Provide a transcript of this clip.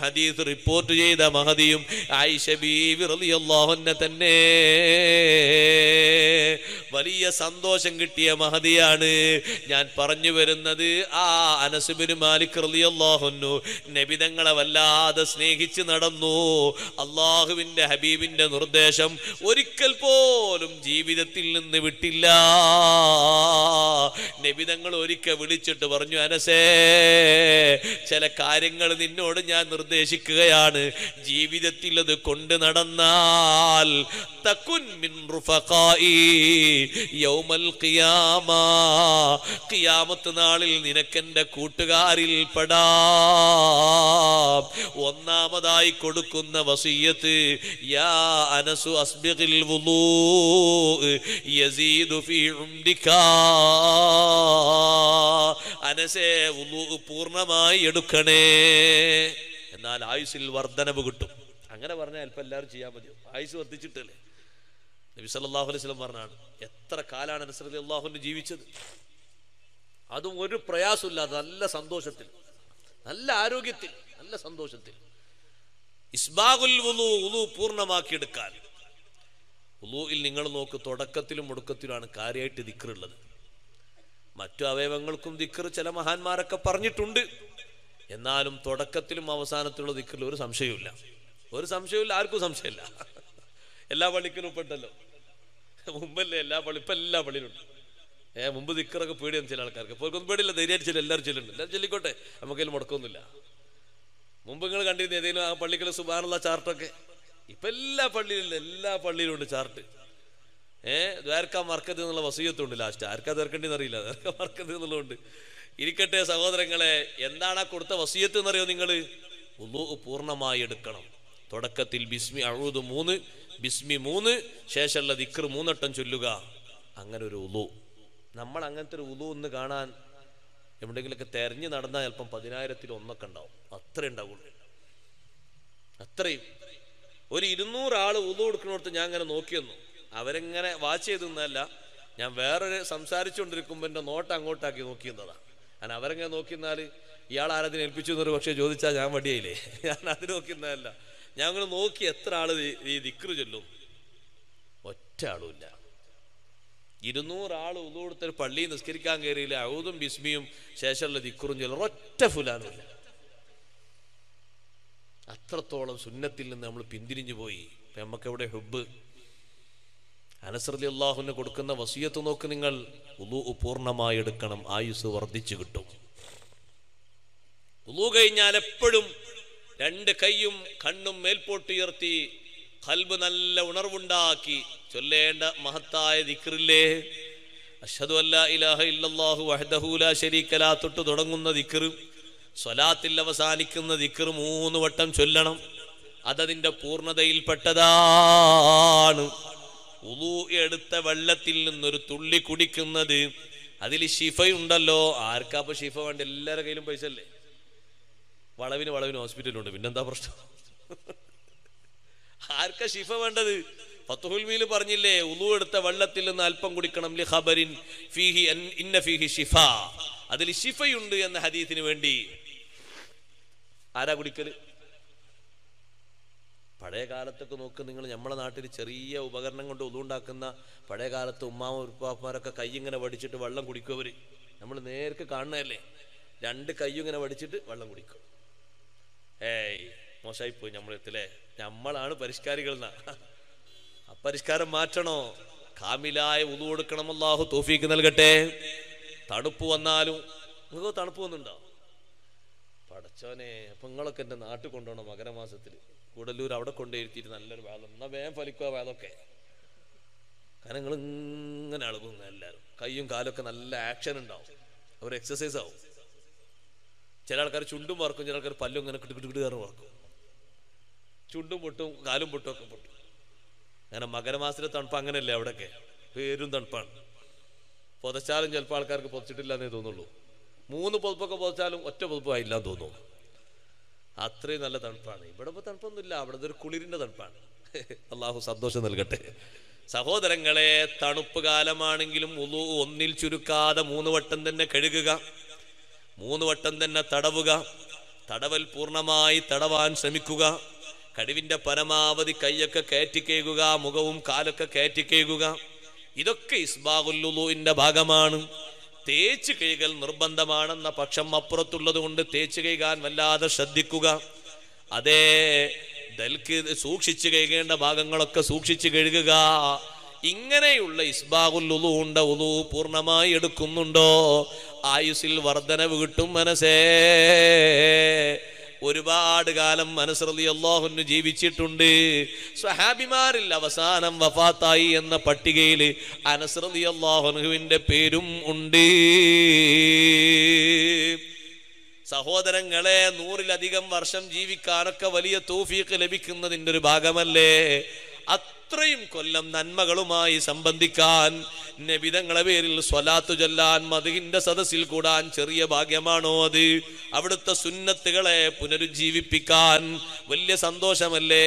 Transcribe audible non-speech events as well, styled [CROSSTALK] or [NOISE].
ഹദീസ് റിപ്പോർട്ട് ചെയ്ത മഹദിയും ആയിഷ ബീവി റളിയല്ലാഹു അൻഹ തന്നെ വലിയ സന്തോഷം കിട്ടിയ മഹതിയാണ് ഞാൻ പറഞ്ഞു വരുന്നത് ആ അനസുബിന് മാലിക് റലിയല്ലാഹുന്നു നബിതങ്ങളെ വല്ലാതെ സ്നേഹിച്ച് നടന്നു അള്ളാഹുവിന്റെ ഹബീബിന്റെ നിർദ്ദേശം ഒരിക്കൽ പോലും ജീവിതത്തിൽ നിന്ന് വിട്ടില്ല നബിതങ്ങൾ ഒരിക്കൽ വിളിച്ചിട്ട് പറഞ്ഞു അനസേ ചില കാര്യങ്ങൾ നിന്നോട് ഞാൻ നിർദ്ദേശിക്കുകയാണ് ജീവിതത്തിൽ അത് കൊണ്ടു നടന്നാൽ തകുൻ മിൻ റുഫഖായി യൗമൽ ഖിയാമ ഖിയാമത്ത് നാളിൽ നിനക്കെന്റെ കൂട്ടുകാരിൽ പെടാം ഒന്നാമതായി കൊടുക്കുന്ന വസീയത്ത് യാ അനസു യസീദു ഫീ അനസേ പൂർണ്ണമായി എടുക്കണേ എന്നാൽ ആയുസിൽ വർധനവ് കിട്ടും അങ്ങനെ പറഞ്ഞാൽ അല്പം എല്ലാവരും ചെയ്യാൻ മതിയോ ആയുസ് വർദ്ധിച്ചിട്ടല്ലേ നബി സല്ലാഹു അലൈഹി സ്വലം പറഞ്ഞാണ് എത്ര കാലാണ് നസറലി അള്ളാഹുന് ജീവിച്ചത് അതും ഒരു പ്രയാസമില്ലാതെ നല്ല സന്തോഷത്തിൽ നല്ല ആരോഗ്യത്തിൽ നല്ല സന്തോഷത്തിൽ ഇസ്ബാഗുൽ ഉലു ഉലു പൂർണ്ണമാക്കിയെടുക്കാൻ ഉലുവിൽ നിങ്ങൾ നോക്ക് തുടക്കത്തിലും ഒടുക്കത്തിലുമാണ് കാര്യമായിട്ട് ദിക്കറുള്ളത് മറ്റു അവയവങ്ങൾക്കും ദിക്കർ ചില മഹാന്മാരൊക്കെ പറഞ്ഞിട്ടുണ്ട് എന്നാലും തുടക്കത്തിലും അവസാനത്തിലുള്ള ദിക്കറിൽ ഒരു സംശയമില്ല ഒരു സംശയമില്ല ആർക്കും സംശയമില്ല എല്ലാ പള്ളിക്കലും ഉണ്ടല്ലോ മുമ്പല്ലേ എല്ലാ പള്ളി ഇപ്പൊ എല്ലാ പള്ളിയിലുണ്ട് ഏ മുമ്പ് ദിക്കറൊക്കെ പേടിയാണ് ചില ആൾക്കാർക്ക് ഇപ്പോൾ ഒന്നും പേടിയില്ല ധൈര്യം ചില എല്ലാവരും ചെല്ലുന്നുണ്ട് എല്ലാവരും ചെല്ലിക്കോട്ടെ നമുക്കതിൽ മുടക്കമൊന്നുമില്ല മുമ്പ് നിങ്ങൾ കണ്ടിരുന്നു ഏതെങ്കിലും ആ പള്ളിക്കുള്ള സുബാനുള്ള ചാർട്ടൊക്കെ ഇപ്പൊ എല്ലാ പള്ളിയിലും എല്ലാ പള്ളിയിലും ഉണ്ട് ചാർട്ട് ഏ ദ്വാരക്ക മർക്കത് എന്നുള്ള വസീയത്തുണ്ട് ലാസ്റ്റ് ആർക്കാ തീർക്കേണ്ടി അറിയില്ല ദ്വാരക്ക മർക്കത് എന്നുള്ളതുണ്ട് ഇരിക്കട്ടെ സഹോദരങ്ങളെ എന്താണ് ആ കൊടുത്ത വസീയത്ത് എന്നറിയോ നിങ്ങൾ പൂർണ്ണമായി എടുക്കണം തുടക്കത്തിൽ ബിസ്മി അഴുതു മൂന്ന് ബിസ്മി മൂന്ന് ശേഷമുള്ള ദിക്ർ മൂന്നട്ടം ചൊല്ലുക അങ്ങനെ ഒരു ഉലു നമ്മൾ അങ്ങനത്തെ ഒരു ഉലു ഒന്ന് കാണാൻ എവിടെയെങ്കിലൊക്കെ തെരഞ്ഞു നടന്നാൽ ചിലപ്പം പതിനായിരത്തിൽ ഒന്നൊക്കെ ഉണ്ടാവും അത്ര ഉണ്ടാവുള്ളൂ അത്രയും ഒരു ഇരുന്നൂറ് ആൾ ഉലു കൊടുക്കുന്നിടത്ത് ഞാൻ അങ്ങനെ നോക്കിയെന്നു അവരെങ്ങനെ വാച്ച് ചെയ്ത് നിന്നല്ല ഞാൻ വേറൊരു സംസാരിച്ചുകൊണ്ടിരിക്കുമ്പോൾ എൻ്റെ നോട്ട് അങ്ങോട്ടാക്കി നോക്കിയിരുന്നതാണ് ഞാൻ അവരെങ്ങനെ നോക്കിയിരുന്നാൽ ഇയാൾ ആരതിനെ ഏൽപ്പിച്ചു എന്നൊരു പക്ഷേ ചോദിച്ചാൽ ഞാൻ വടിയായില്ലേ [LAUGHS] ഞാൻ അത് നോക്കിയിരുന്നതല്ല ഞങ്ങൾ നോക്കി എത്ര ആള് ഈ ദിക്റ് ചൊല്ലും ഒറ്റ ആളുമില്ല ഇരുന്നൂറാൾ ഒരു പള്ളി നിസ്കരിക്കാൻ കയറിയില്ല ഔദും ബിസ്മിയും ശേഷമുള്ള ദിക്കുറും ചൊല്ലും ഒറ്റ ഫുലാനുമില്ല അത്രത്തോളം സുന്നത്തിൽ നിന്ന് നമ്മൾ പിന്തിരിഞ്ഞു പോയി നമുക്കെവിടെ ഹുബ് അനസറലി അള്ളാഹുന് കൊടുക്കുന്ന വസീയത്ത് നോക്ക് നിങ്ങൾ ഉലു പൂർണ്ണമായി എടുക്കണം ആയുസ് വർദ്ധിച്ചു കിട്ടും ഉലു കഴിഞ്ഞാൽ എപ്പോഴും രണ്ട് കൈയും കണ്ണും മേൽപോട്ടുയർത്തി കൽബ് നല്ല ഉണർവുണ്ടാക്കി ചൊല്ലേണ്ട മഹത്തായ ദിക്റില്ലേ അഷദു അല്ല ഇലാഹ ഇല്ലാഹു വഹദഹൂല ശരീക്കല തൊട്ട് തുടങ്ങുന്ന ദിക്റ് സ്വലാത്തിൽ അവസാനിക്കുന്ന ദിക്റ് മൂന്ന് വട്ടം ചൊല്ലണം അതതിൻ്റെ പൂർണ്ണതയിൽപ്പെട്ടതാണ് ഉളു എടുത്ത വെള്ളത്തിൽ നിന്നൊരു തുള്ളി കുടിക്കുന്നത് അതിൽ ഷിഫയുണ്ടല്ലോ ആർക്കാ അപ്പൊ ഷിഫ വേണ്ട എല്ലാവരുടെ കയ്യിലും പൈസ അല്ലേ വളവിന് വളവിന് ഹോസ്പിറ്റലുണ്ട് പിന്നെന്താ പ്രശ്നം ആർക്കാ ശിഫ വേണ്ടത് പത്തുഹുൽമിയിൽ പറഞ്ഞില്ലേ ഉളു എടുത്ത വെള്ളത്തിൽ നിന്ന് അല്പം കുടിക്കണം ലി ഖബരിൻ ഫീഹി ഇന്ന ഫീഹി ശിഫ അതിൽ ശിഫയുണ്ട് എന്ന ഹദീത്തിന് വേണ്ടി ആരാ കുടിക്കല് പഴയ കാലത്തൊക്കെ നോക്ക് നിങ്ങൾ നമ്മളെ നാട്ടിൽ ചെറിയ ഉപകരണം കൊണ്ട് ഒതുണ്ടാക്കുന്ന പഴയ കാലത്ത് ഉമ്മാമ ഉപ്പാപ്പമാരൊക്കെ കൈ ഇങ്ങനെ വടിച്ചിട്ട് വെള്ളം കുടിക്കും അവർ നമ്മൾ നേർക്ക് കാണുന്നതല്ലേ രണ്ട് കൈ ഇങ്ങനെ വടിച്ചിട്ട് വെള്ളം കുടിക്കും ഏയ് മോശമായിപ്പോയി നമ്മളെടുത്തല്ലേ നമ്മളാണ് പരിഷ്കാരികൾ എന്നാ അപ്പരിഷ്കാരം മാറ്റണോ കാമിലായ ഉതു കൊടുക്കണം അള്ളാഹു തോഫീക്ക് നൽകട്ടെ തണുപ്പ് വന്നാലും നിങ്ങൾക്ക് തണുപ്പ് വന്നുണ്ടോ പടച്ചോനെ അപ്പൊ നിങ്ങളൊക്കെ എന്റെ നാട്ടിൽ കൊണ്ടുപോകണം മകരമാസത്തിൽ കൂടല്ലൂർ അവിടെ കൊണ്ടുപോയിരുത്തിയിട്ട് നല്ലൊരു വേദം എന്നാ വേഗം ഫലിക്കുക വേദമൊക്കെ കാരണം നിങ്ങൾ ഇങ്ങനെ അളകുന്ന എല്ലാവരും കയ്യും കാലൊക്കെ നല്ല ആക്ഷൻ ഉണ്ടാവും അവർ എക്സസൈസ് ആവും ചില ആൾക്കാർ ചുണ്ടും വറക്കും ചില ആൾക്കാർ പല്ലും ഇങ്ങനെ കിട്ടുകിട്ടുകിട്ടുകാർ വറക്കും ചുണ്ടും പൊട്ടും കാലും പൊട്ടും ഒക്കെ പൊട്ടും അങ്ങനെ മകരമാസത്തിലെ തണുപ്പ് അങ്ങനെയല്ലേ അവിടെയൊക്കെ പേരും തണുപ്പാണ് പുതച്ചാലും ചിലപ്പോൾ ആൾക്കാർക്ക് പുതച്ചിട്ടില്ല എന്നേ തോന്നുള്ളൂ മൂന്ന് പുതപ്പൊക്കെ പുതച്ചാലും ഒറ്റ ആയില്ല എന്ന് തോന്നുന്നു അത്രയും നല്ല തണുപ്പാണ് ഇവിടെ ഇപ്പോൾ തണുപ്പൊന്നുമില്ല അവിടെ ഒരു കുളിരിൻ്റെ തണുപ്പാണ് അള്ളാഹു സന്തോഷം നൽകട്ടെ സഹോദരങ്ങളെ തണുപ്പ് കാലമാണെങ്കിലും ഒന്നിൽ ചുരുക്കാതെ മൂന്ന് വട്ടം തന്നെ കഴുകുക മൂന്ന് വട്ടം തന്നെ തടവുക തടവൽ പൂർണ്ണമായി തടവാൻ ശ്രമിക്കുക കഴിവിന്റെ പരമാവധി കൈയൊക്കെ കയറ്റിക്കേകുക മുഖവും കാലൊക്കെ കയറ്റിക്കേകുക ഇതൊക്കെ ഇസ്ബാഗുല്ലുവിന്റെ ഭാഗമാണ് തേച്ച് കൈകൾ നിർബന്ധമാണെന്ന പക്ഷം അപ്പുറത്തുള്ളത് കൊണ്ട് തേച്ച് കൈകാൻ വല്ലാതെ ശ്രദ്ധിക്കുക അതേ ദൽക്ക് സൂക്ഷിച്ചു കഴുകേണ്ട ഭാഗങ്ങളൊക്കെ സൂക്ഷിച്ചു കഴുകുക ഇങ്ങനെയുള്ള ഇസ്ബാഹുൽ ഉലു ഉണ്ട ഉലു പൂർണ്ണമായി എടുക്കുന്നുണ്ടോ ആയുസിൽ വർധനവ് കിട്ടും മനസ്സേ ഒരുപാട് കാലം മനസ്രതി അള്ളാഹുന് ജീവിച്ചിട്ടുണ്ട് സ്വഹാബിമാരിൽ അവസാനം വഫാത്തായി എന്ന പട്ടികയിൽ അനസ്രതി അള്ളാഹുനുവിന്റെ പേരും ഉണ്ട് സഹോദരങ്ങളെ നൂറിലധികം വർഷം ജീവിക്കാനൊക്കെ വലിയ തൂഫീക്ക് ലഭിക്കുന്നതിൻ്റെ ഒരു ഭാഗമല്ലേ അത്രയും കൊല്ലം നന്മകളുമായി സംബന്ധിക്കാൻ നബിതങ്ങളെ പേരിൽ സ്വലാത്തു ചൊല്ലാൻ മധുഹിന്റെ സദസ്സിൽ കൂടാൻ ചെറിയ ഭാഗ്യമാണോ അത് അവിടുത്തെ സുന്നത്തുകളെ പുനരുജ്ജീവിപ്പിക്കാൻ വലിയ സന്തോഷമല്ലേ